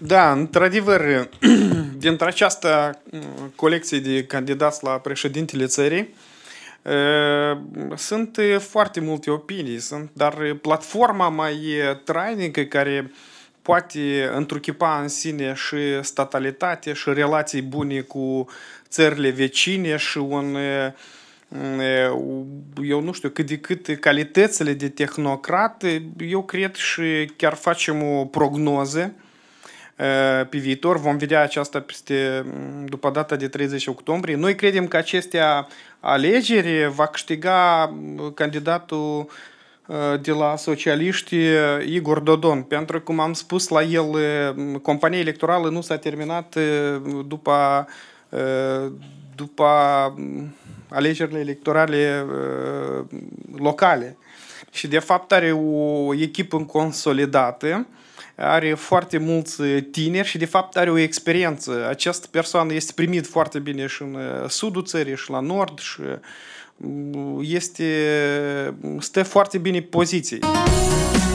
Da, într-adevăr, dintre această mm, colecție de candidați la președintele țării, sunt foarte multe opinii, sunt, dar platforma mai trainică care poate întruchipa în sine și statalitate și relații bune cu țările vecine și un eu nu știu cât de cât calitățile de tehnocrat, eu cred și chiar facem o prognoză Э, pe viitor. Vom vedea aceasta peste, mm, după data de 30 octombrie. Noi credem că acestea alegeri va câștiga mm, candidatul uh, de la socialiști uh, Igor Dodon, pentru că, cum am spus la el, uh, compania electorală nu s-a terminat după, după mm, alegerile electorale locale și de fapt are o echipă consolidată, are foarte mulți tineri și de fapt are o experiență. Această persoană este primit foarte bine și în uh, sudul țării și la nord și mm, este, stă foarte bine poziției.